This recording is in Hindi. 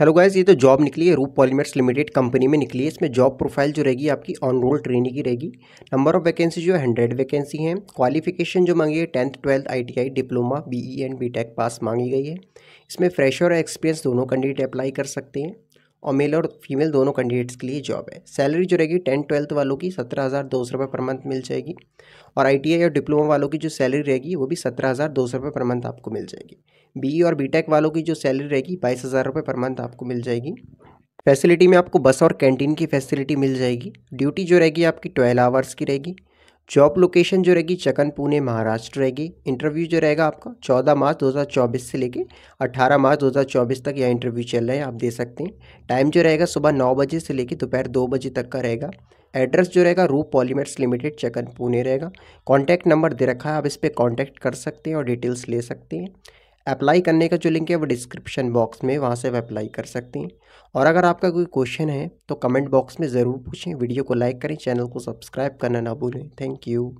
हेलो गाइस ये तो जॉब निकली है रूप पॉलीमेट्स लिमिटेड कंपनी में निकली है इसमें जॉब प्रोफाइल जो रहेगी आपकी ऑन रोल ट्रेनिंग की रहेगी नंबर ऑफ वैकेंसी जो है हंड्रेड वैकेंसी हैं क्वालिफिकेशन जो मांगी है tenth twelfth ITI diploma BE and BTech pass मांगी गई है इसमें फ्रेशर और एक्सपीरियंस दोनों कैंडिडेट अप्लाई कर सकते हैं और मेल और फीमेल दोनों कैंडिडेट्स के लिए जॉब है सैलरी जो रहेगी टेंथ ट्वेल्थ वालों की सत्रह हज़ार दो सौ रुपये पर मंथ मिल जाएगी और आई और डिप्लोमा वालों की जो सैलरी रहेगी वो भी सत्रह हज़ार दो सौ रुपये पर मंथ आपको मिल जाएगी बी और बी वालों की जो सैलरी रहेगी बाईस हज़ार रुपये पर मंथ आपको मिल जाएगी फैसिलिटी में आपको बस और कैंटीन की फैसिलिटी मिल जाएगी ड्यूटी जो रहेगी आपकी ट्वेल्व आवर्स की रहेगी जॉब लोकेशन जो रहेगी चकन पुणे महाराष्ट्र रहेगी इंटरव्यू जो रहेगा आपका 14 मार्च 2024 से लेके 18 मार्च 2024 तक यह इंटरव्यू चल रहा है आप दे सकते हैं टाइम जो रहेगा सुबह नौ बजे से लेके दोपहर दो बजे तक का रहेगा एड्रेस जो रहेगा रूप पॉलीमेट्स लिमिटेड चकन पुणे रहेगा कॉन्टैक्ट नंबर दे रखा है आप इस पर कॉन्टैक्ट कर सकते हैं और डिटेल्स ले सकते हैं अप्लाई करने का जो लिंक है वो डिस्क्रिप्शन बॉक्स में वहाँ से आप अप्लाई कर सकते हैं और अगर आपका कोई क्वेश्चन है तो कमेंट बॉक्स में ज़रूर पूछें वीडियो को लाइक करें चैनल को सब्सक्राइब करना ना भूलें थैंक यू